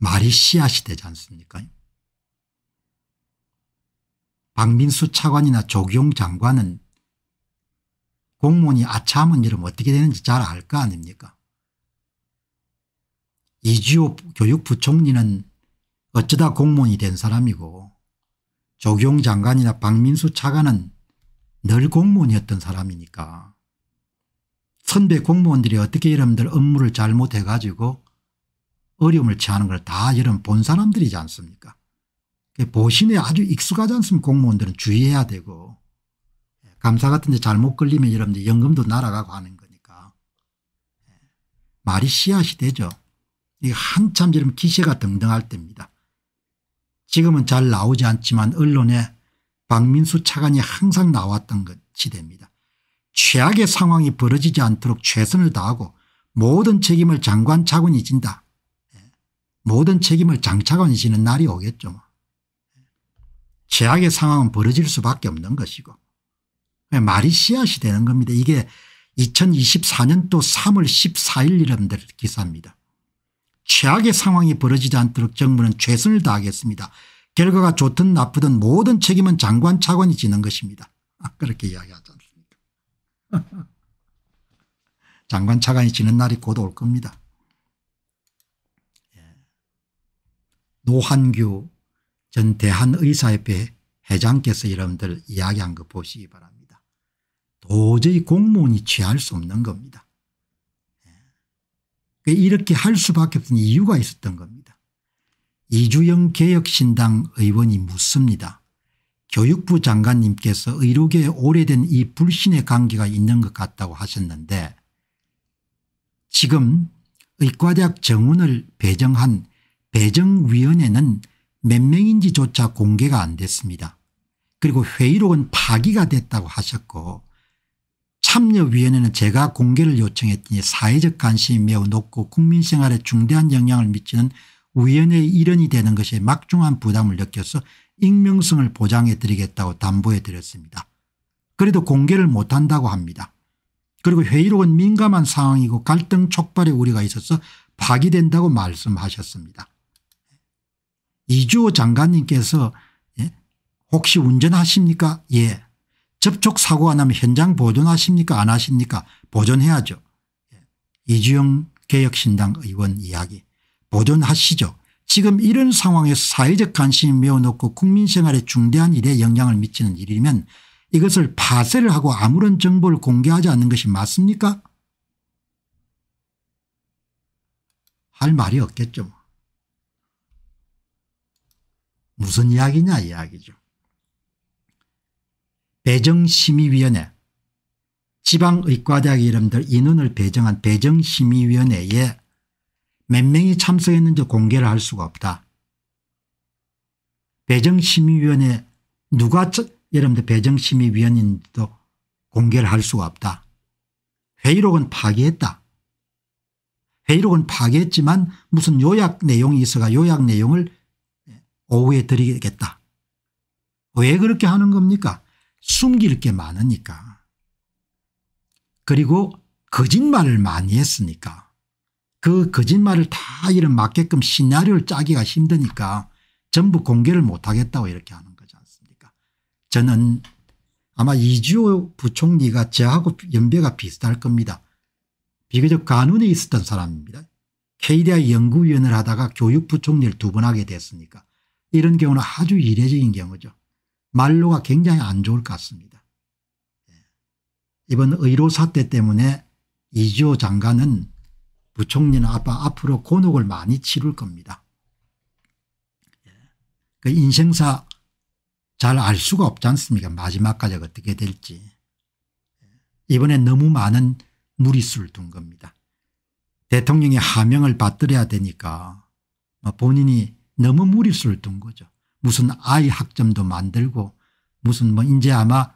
말이 씨앗이 되지 않습니까? 박민수 차관이나 조기 장관은 공무원이 아차하면 이러면 어떻게 되는지 잘 알 거 아닙니까? 이지호 교육부총리는 어쩌다 공무원이 된 사람이고 조경 장관이나 박민수 차관은 늘 공무원이었던 사람이니까 선배 공무원들이 어떻게 이름들 업무를 잘못해가지고 어려움을 처하는 걸 다 여러분 본 사람들이지 않습니까 보신에 아주 익숙하지 않습니까 공무원들은 주의해야 되고 예, 감사 같은 데 잘못 걸리면 여러분들 연금도 날아가고 하는 거니까 예, 말이 씨앗이 되죠. 이 한참 지금 기세가 등등할 때입니다. 지금은 잘 나오지 않지만 언론에 박민수 차관이 항상 나왔던 것이 됩니다. 최악의 상황이 벌어지지 않도록 최선을 다하고 모든 책임을 장관 차관이 진다. 모든 책임을 장차관 지는 날이 오겠죠. 최악의 상황은 벌어질 수밖에 없는 것이고 말이 씨앗이 되는 겁니다. 이게 2024년도 3월 14일 이름들 기사입니다. 최악의 상황이 벌어지지 않도록 정부는 최선을 다하겠습니다. 결과가 좋든 나쁘든 모든 책임은 장관 차관이 지는 것입니다. 아, 그렇게 이야기하지 않습니까 장관 차관이 지는 날이 곧 올 겁니다. 노한규 전 대한의사협회 회장께서 여러분들 이야기한 거 보시기 바랍니다. 도저히 공무원이 취할 수 없는 겁니다. 예. 이렇게 할 수밖에 없던 이유가 있었던 겁니다. 이주영 개혁신당 의원이 묻습니다. 교육부 장관님께서 의료계에 오래된 이 불신의 관계가 있는 것 같다고 하셨는데 지금 의과대학 정원을 배정한 배정위원회는 몇 명인지조차 공개가 안 됐습니다. 그리고 회의록은 파기가 됐다고 하셨고 참여위원회는 제가 공개를 요청했더니 사회적 관심이 매우 높고 국민 생활에 중대한 영향을 미치는 위원회의 일원이 되는 것에 막중한 부담을 느껴서 익명성을 보장해 드리겠다고 담보해 드렸습니다. 그래도 공개를 못한다고 합니다. 그리고 회의록은 민감한 상황이고 갈등 촉발의 우려가 있어서 파기된다고 말씀하셨습니다. 이주호 장관님께서 예? 혹시 운전하십니까? 예. 접촉 사고가 나면 현장 보존하십니까? 안 하십니까? 보존해야죠. 예. 이주영 개혁신당 의원 이야기. 보존하시죠. 지금 이런 상황에서 사회적 관심이 메워놓고 국민 생활에 중대한 일에 영향을 미치는 일이면 이것을 파쇄를 하고 아무런 정보를 공개하지 않는 것이 맞습니까? 할 말이 없겠죠. 뭐. 무슨 이야기냐 이야기죠. 배정심의위원회 지방의과대학 이름들 인원을 배정한 배정심의위원회에 몇 명이 참석했는지 공개를 할 수가 없다. 배정심의위원회 누가 여러분들 배정심의위원인지도 공개를 할 수가 없다. 회의록은 파기했다. 회의록은 파기했지만 무슨 요약 내용이 있어가 요약 내용을 오후에 드리겠다. 왜 그렇게 하는 겁니까? 숨길 게 많으니까. 그리고 거짓말을 많이 했으니까. 그 거짓말을 다 이런 맞게끔 시나리오를 짜기가 힘드니까 전부 공개를 못하겠다고 이렇게 하는 거지 않습니까? 저는 아마 이주호 부총리가 저하고 연배가 비슷할 겁니다. 비교적 간운에 있었던 사람입니다. KDI 연구위원을 하다가 교육부총리를 두 번 하게 됐으니까 이런 경우는 아주 이례적인 경우죠. 말로가 굉장히 안 좋을 것 같습니다. 예. 이번 의료 사태 때문에 이지호 장관은 부총리는 아빠 앞으로 곤혹을 많이 치를 겁니다. 예. 그 인생사 잘 알 수가 없지 않습니까 마지막까지 어떻게 될지. 예. 이번에 너무 많은 무리수를 둔 겁니다. 대통령이 하명을 받들어야 되니까 뭐 본인이 너무 무리수를 둔 거죠. 무슨 아이 학점도 만들고 무슨 뭐 이제 아마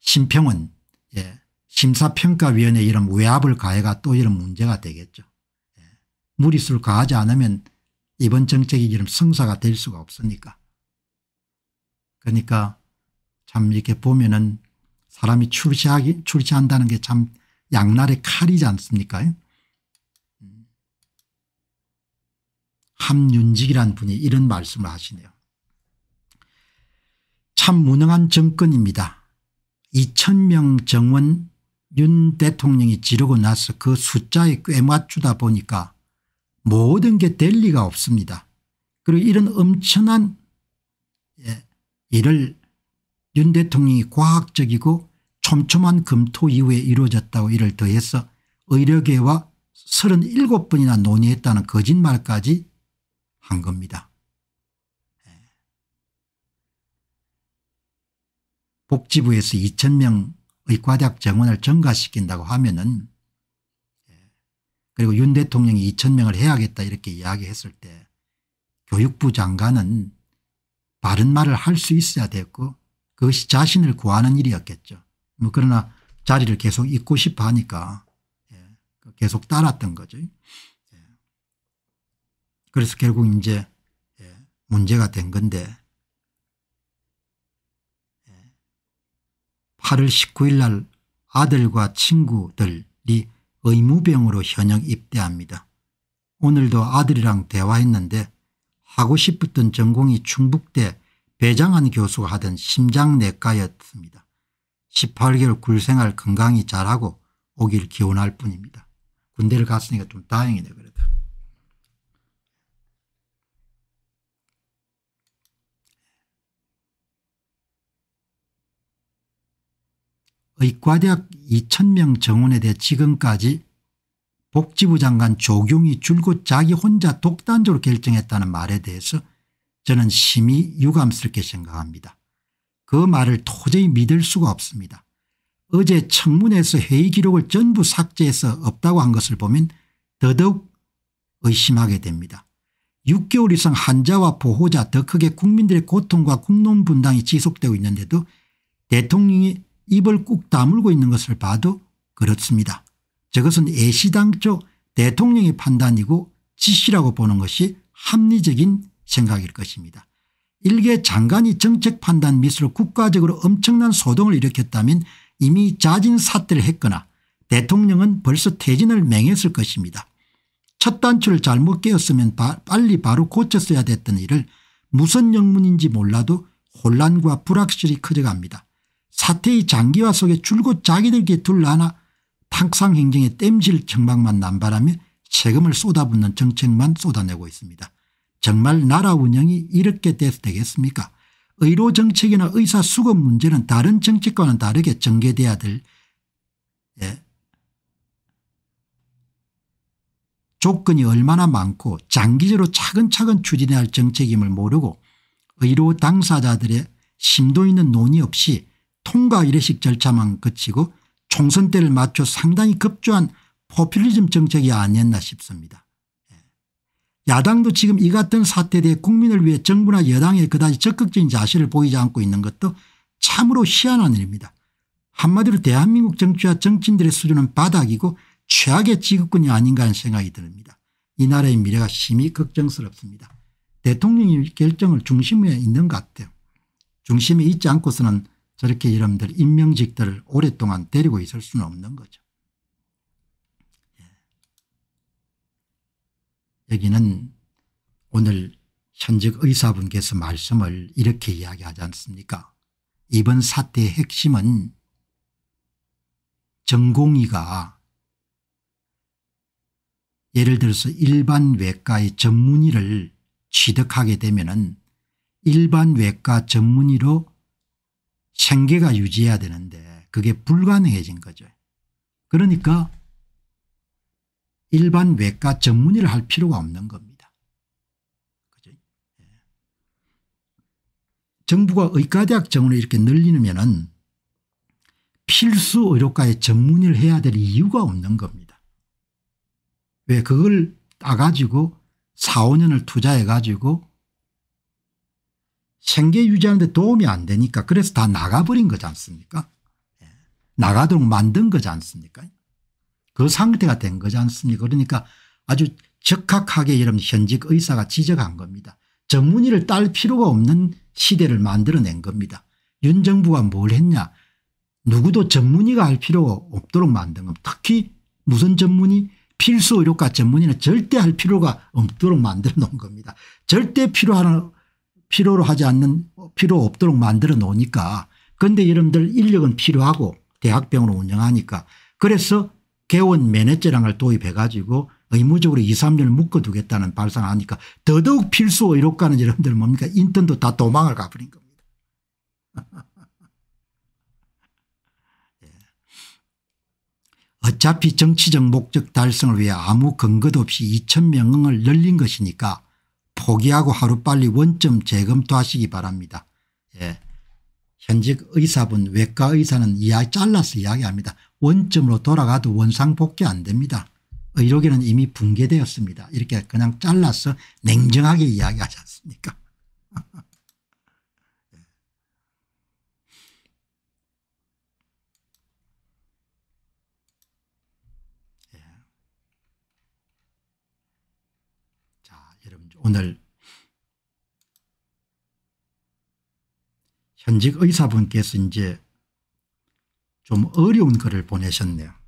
심평은 예. 심사평가위원회 이런 외압을 가해가 또 이런 문제가 되겠죠. 예. 무리수를 가하지 않으면 이번 정책이 이런 성사가 될 수가 없으니까. 그러니까 참 이렇게 보면은 사람이 출시하기, 출시한다는 게 참 양날의 칼이지 않습니까? 함윤직이라는 분이 이런 말씀을 하시네요. 참 무능한 정권입니다. 2천명 정원 윤 대통령이 지르고 나서 그 숫자에 꽤 맞추다 보니까 모든 게 될 리가 없습니다. 그리고 이런 엄청난 예, 일을 윤 대통령이 과학적이고 촘촘한 검토 이후에 이루어졌다고 이를 더해서 의료계와 37번이나 논의했다는 거짓말까지 한 겁니다. 예. 복지부에서 2,000명 의과대학 정원을 증가시킨다고 하면은 예. 그리고 윤 대통령이 2,000명을 해야겠다 이렇게 이야기했을 때 교육부 장관은 바른 말을 할 수 있어야 됐고 그것이 자신을 구하는 일이었겠죠. 뭐 그러나 자리를 계속 잊고 싶어 하니까 예. 그 계속 따랐던 거죠. 그래서 결국 이제 예, 문제가 된 건데 8월 예, 19일 날 아들과 친구들이 의무병으로 현역 입대합니다. 오늘도 아들이랑 대화했는데 하고 싶었던 전공이 충북대 배장한 교수가 하던 심장내과였습니다. 18개월 굴생활 건강히 잘하고 오길 기원할 뿐입니다. 군대를 갔으니까 좀 다행이네 그래도. 의과대학 2000명 정원에 대해 지금까지 복지부 장관 조경이 줄곧 자기 혼자 독단적으로 결정했다는 말에 대해서 저는 심히 유감스럽게 생각합니다. 그 말을 도저히 믿을 수가 없습니다. 어제 청문회에서 회의 기록을 전부 삭제해서 없다고 한 것을 보면 더더욱 의심하게 됩니다. 6개월 이상 환자와 보호자 더 크게 국민들의 고통과 국론 분당이 지속되고 있는데도 대통령이 입을 꾹 다물고 있는 것을 봐도 그렇습니다. 저것은 애시당초 대통령의 판단이고 지시라고 보는 것이 합리적인 생각일 것입니다. 일개 장관이 정책 판단 미술로 국가적으로 엄청난 소동을 일으켰다면 이미 자진 사퇴를 했거나 대통령은 벌써 퇴진을 맹했을 것입니다. 첫 단추를 잘못 깨었으면 바, 빨리 바로 고쳤어야 됐던 일을 무슨 영문인지 몰라도 혼란과 불확실이 커져갑니다. 사태의 장기화 속에 줄곧 자기들끼리 둘러나 탕상 행정의 땜질 정박만 남발하며 세금을 쏟아붓는 정책만 쏟아내고 있습니다. 정말 나라 운영이 이렇게 돼서 되겠습니까 의료 정책이나 의사 수급 문제는 다른 정책과는 다르게 전개돼야 될 예. 조건이 얼마나 많고 장기적으로 차근차근 추진해야 할 정책임을 모르고 의료 당사자들의 심도 있는 논의 없이 통과 이례식 절차만 거치고 총선 때를 맞춰 상당히 급조한 포퓰리즘 정책이 아니었나 싶습니다. 예. 야당도 지금 이 같은 사태에 대해 국민을 위해 정부나 여당의 그다지 적극적인 자세를 보이지 않고 있는 것도 참으로 희한한 일입니다. 한마디로 대한민국 정치와 정치인들의 수준은 바닥이고 최악의 지급권이 아닌가 하는 생각이 듭니다. 이 나라의 미래가 심히 걱정스럽습니다. 대통령이 결정을 중심에 있는 것 같아요. 중심에 있지 않고서는 저렇게 이놈들 임명직들을 오랫동안 데리고 있을 수는 없는 거죠. 예. 여기는 오늘 현직 의사분께서 말씀을 이렇게 이야기하지 않습니까 이번 사태의 핵심은 전공의가 예를 들어서 일반 외과의 전문의를 취득하게 되면 은 일반 외과 전문의로 생계가 유지해야 되는데 그게 불가능해진 거죠. 그러니까 일반 외과 전문의를 할 필요가 없는 겁니다. 그죠? 예. 정부가 의과대학 정원을 이렇게 늘리면 은 필수 의료과에 전문의를 해야 될 이유가 없는 겁니다. 왜 그걸 따가지고 4, 5년을 투자해가지고 생계 유지하는데 도움이 안 되니까 그래서 다 나가버린 거지 않습니까 예. 나가도록 만든 거지 않습니까 그 상태가 된 거지 않습니까 그러니까 아주 적확하게 여러분 현직 의사가 지적한 겁니다. 전문의를 딸 필요가 없는 시대를 만들어낸 겁니다. 윤 정부가 뭘 했냐 누구도 전문의가 할 필요가 없도록 만든 겁니다. 특히 무슨 전문의 필수의료과 전문의는 절대 할 필요가 없도록 만들어 놓은 겁니다. 절대 필요하는 필요로 하지 않는 필요 없도록 만들어 놓으니까 근데 여러분들 인력은 필요하고 대학병원을 운영하니까 그래서 개원 면회제랑을 도입해 가지고 의무적으로 2, 3년을 묶어두겠다는 발상을 하니까 더더욱 필수 의료 가는 여러분들 뭡니까 인턴도 다 도망을 가버린 겁니다. 예. 어차피 정치적 목적 달성을 위해 아무 근거도 없이 2천 명을 늘린 것이니까 포기하고 하루빨리 원점 재검토하시기 바랍니다. 예. 현직 의사분 외과 의사는 이야 잘라서 이야기합니다. 원점으로 돌아가도 원상복귀 안 됩니다. 의료계는 이미 붕괴되었습니다. 이렇게 그냥 잘라서 냉정하게 이야기하지 않습니까 여러분 오늘 현직 의사분께서 이제 좀 어려운 글을 보내셨네요.